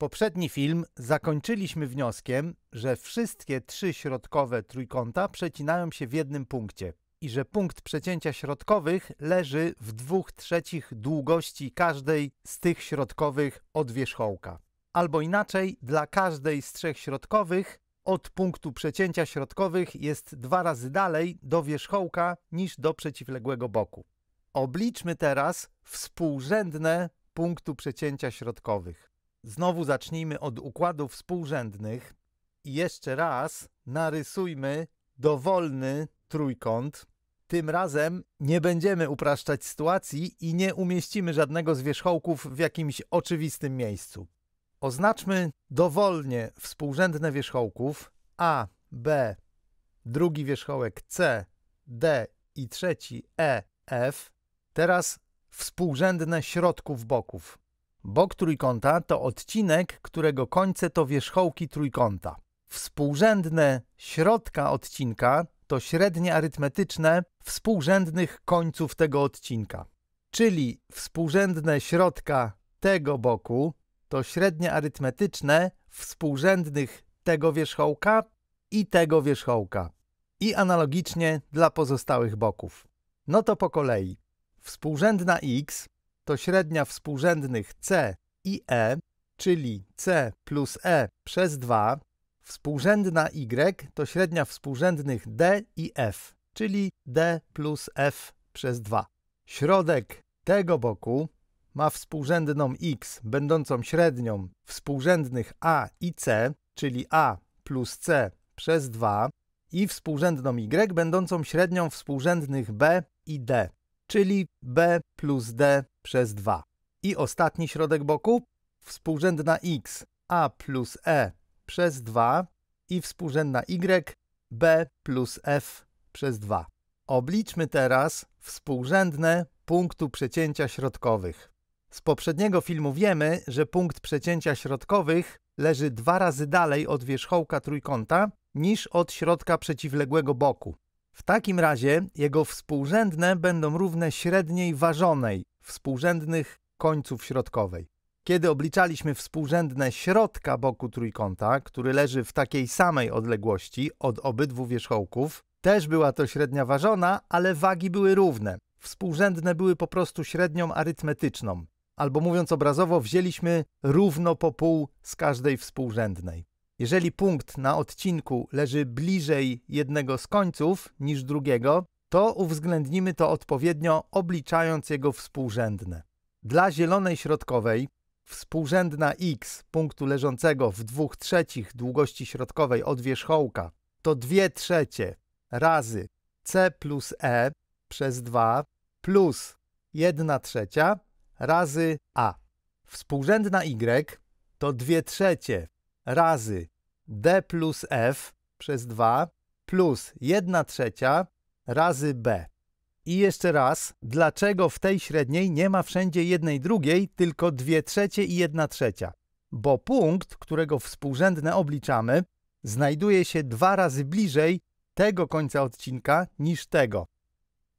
Poprzedni film zakończyliśmy wnioskiem, że wszystkie trzy środkowe trójkąta przecinają się w jednym punkcie i że punkt przecięcia środkowych leży w dwóch trzecich długości każdej z tych środkowych od wierzchołka. Albo inaczej, dla każdej z trzech środkowych od punktu przecięcia środkowych jest dwa razy dalej do wierzchołka niż do przeciwległego boku. Obliczmy teraz współrzędne punktu przecięcia środkowych. Znowu zacznijmy od układów współrzędnych i jeszcze raz narysujmy dowolny trójkąt. Tym razem nie będziemy upraszczać sytuacji i nie umieścimy żadnego z wierzchołków w jakimś oczywistym miejscu. Oznaczmy dowolnie współrzędne wierzchołków A, B, drugi wierzchołek C, D i trzeci E, F. Teraz współrzędne środków boków. Bok trójkąta to odcinek, którego końce to wierzchołki trójkąta. Współrzędne środka odcinka to średnie arytmetyczne współrzędnych końców tego odcinka. Czyli współrzędne środka tego boku to średnie arytmetyczne współrzędnych tego wierzchołka i tego wierzchołka. I analogicznie dla pozostałych boków. No to po kolei. Współrzędna x to średnia współrzędnych C i E, czyli C plus E przez 2, współrzędna Y to średnia współrzędnych D i F, czyli D plus F przez 2. Środek tego boku ma współrzędną x będącą średnią współrzędnych a i c, czyli a plus c przez 2 i współrzędną y będącą średnią współrzędnych b i d, czyli b plus d przez 2. I ostatni środek boku, współrzędna x a plus e przez 2 i współrzędna y b plus f przez 2. Obliczmy teraz współrzędne punktu przecięcia środkowych. Z poprzedniego filmu wiemy, że punkt przecięcia środkowych leży dwa razy dalej od wierzchołka trójkąta niż od środka przeciwległego boku. W takim razie jego współrzędne będą równe średniej ważonej, współrzędnych końców środkowej. Kiedy obliczaliśmy współrzędne środka boku trójkąta, który leży w takiej samej odległości od obydwu wierzchołków, też była to średnia ważona, ale wagi były równe. Współrzędne były po prostu średnią arytmetyczną. Albo mówiąc obrazowo, wzięliśmy równo po pół z każdej współrzędnej. Jeżeli punkt na odcinku leży bliżej jednego z końców niż drugiego, to uwzględnimy to odpowiednio, obliczając jego współrzędne. Dla zielonej środkowej współrzędna x punktu leżącego w 2 trzecich długości środkowej od wierzchołka to 2 trzecie razy c plus e przez 2 plus 1 trzecia razy a. Współrzędna y to 2 trzecie razy d plus f przez 2 plus 1 trzecia razy b. I jeszcze raz, dlaczego w tej średniej nie ma wszędzie jednej drugiej, tylko dwie trzecie i jedna trzecia? Bo punkt, którego współrzędne obliczamy, znajduje się dwa razy bliżej tego końca odcinka niż tego.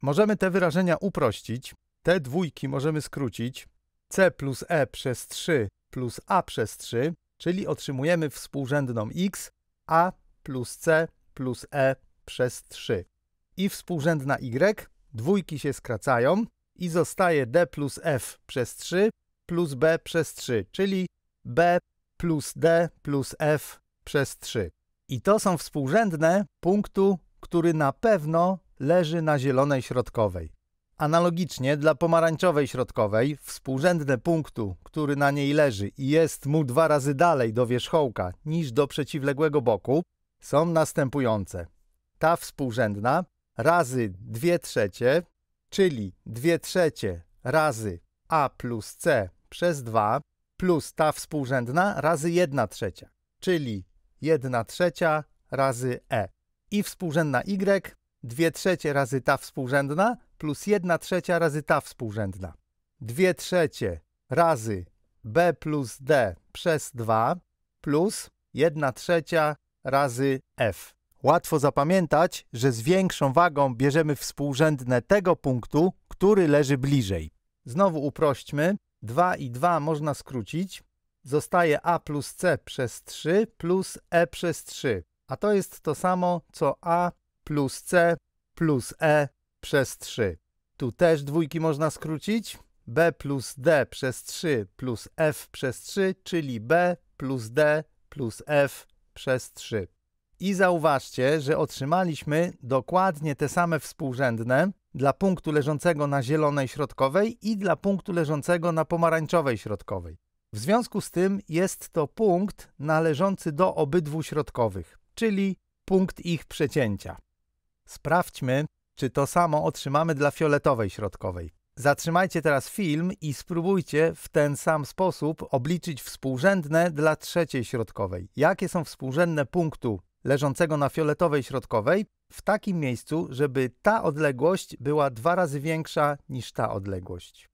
Możemy te wyrażenia uprościć, te dwójki możemy skrócić, c plus e przez 3 plus a przez 3, czyli otrzymujemy współrzędną x, a plus c plus e przez 3 i współrzędna y, dwójki się skracają i zostaje d plus f przez 3 plus b przez 3, czyli b plus d plus f przez 3. I to są współrzędne punktu, który na pewno leży na zielonej środkowej. Analogicznie dla pomarańczowej środkowej współrzędne punktu, który na niej leży i jest mu dwa razy dalej do wierzchołka niż do przeciwległego boku, są następujące. Ta współrzędna razy 2 trzecie, czyli 2 trzecie razy a plus c przez 2 plus ta współrzędna razy 1 trzecia, czyli 1 trzecia razy e. I współrzędna y 2 trzecie razy ta współrzędna plus 1 trzecia razy ta współrzędna. 2 trzecie razy b plus d przez 2 plus 1 trzecia razy f. Łatwo zapamiętać, że z większą wagą bierzemy współrzędne tego punktu, który leży bliżej. Znowu uprośćmy. 2 i 2 można skrócić. Zostaje a plus c przez 3 plus e przez 3. A to jest to samo co a plus c plus e przez 3. Tu też dwójki można skrócić. b plus d przez 3 plus f przez 3, czyli b plus d plus f przez 3. I zauważcie, że otrzymaliśmy dokładnie te same współrzędne dla punktu leżącego na zielonej środkowej i dla punktu leżącego na pomarańczowej środkowej. W związku z tym jest to punkt należący do obydwu środkowych, czyli punkt ich przecięcia. Sprawdźmy, czy to samo otrzymamy dla fioletowej środkowej. Zatrzymajcie teraz film i spróbujcie w ten sam sposób obliczyć współrzędne dla trzeciej środkowej. Jakie są współrzędne punktu leżącego na fioletowej środkowej w takim miejscu, żeby ta odległość była dwa razy większa niż ta odległość.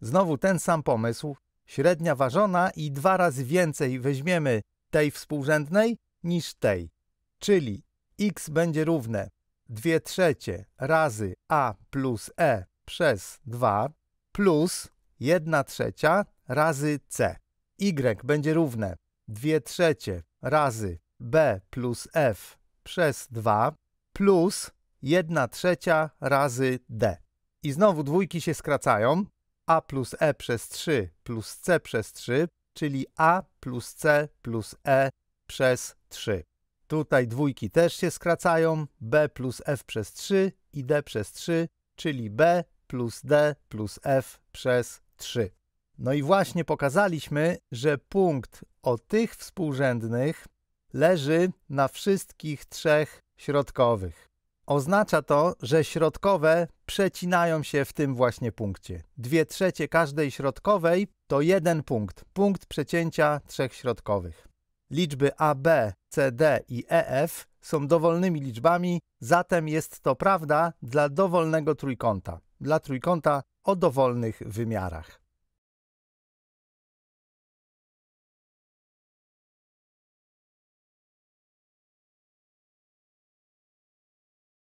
Znowu ten sam pomysł, średnia ważona i dwa razy więcej weźmiemy tej współrzędnej niż tej. Czyli x będzie równe 2 trzecie razy a plus e przez 2 plus 1 trzecia razy c. y będzie równe 2 trzecie razy b plus f przez 2 plus 1 trzecia razy d. I znowu dwójki się skracają. a plus e przez 3 plus c przez 3, czyli a plus c plus e przez 3. Tutaj dwójki też się skracają. b plus f przez 3 i d przez 3, czyli b plus d plus f przez 3. No i właśnie pokazaliśmy, że punkt o tych współrzędnych leży na wszystkich trzech środkowych. Oznacza to, że środkowe przecinają się w tym właśnie punkcie. Dwie trzecie każdej środkowej to jeden punkt, punkt przecięcia trzech środkowych. Liczby AB, CD i EF są dowolnymi liczbami, zatem jest to prawda dla dowolnego trójkąta, dla trójkąta o dowolnych wymiarach.